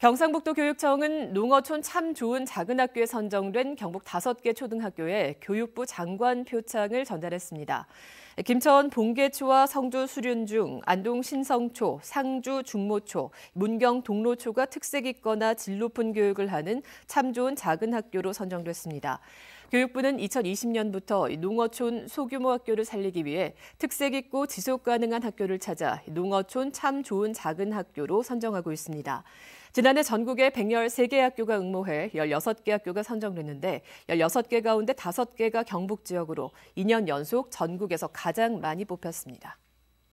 경상북도 교육청은 농어촌 참 좋은 작은 학교에 선정된 경북 다섯 개 초등학교에 교육부 장관 표창을 전달했습니다. 김천 봉계초와 성주 수륜중, 안동 신성초, 상주 중모초, 문경 동로초가 특색 있거나 질 높은 교육을 하는 참 좋은 작은 학교로 선정됐습니다. 교육부는 2020년부터 농어촌 소규모 학교를 살리기 위해 특색 있고 지속 가능한 학교를 찾아 농어촌 참 좋은 작은 학교로 선정하고 있습니다. 지난 지난해 전국에 113개 학교가 응모해 16개 학교가 선정됐는데 16개 가운데 5개가 경북 지역으로 2년 연속 전국에서 가장 많이 뽑혔습니다.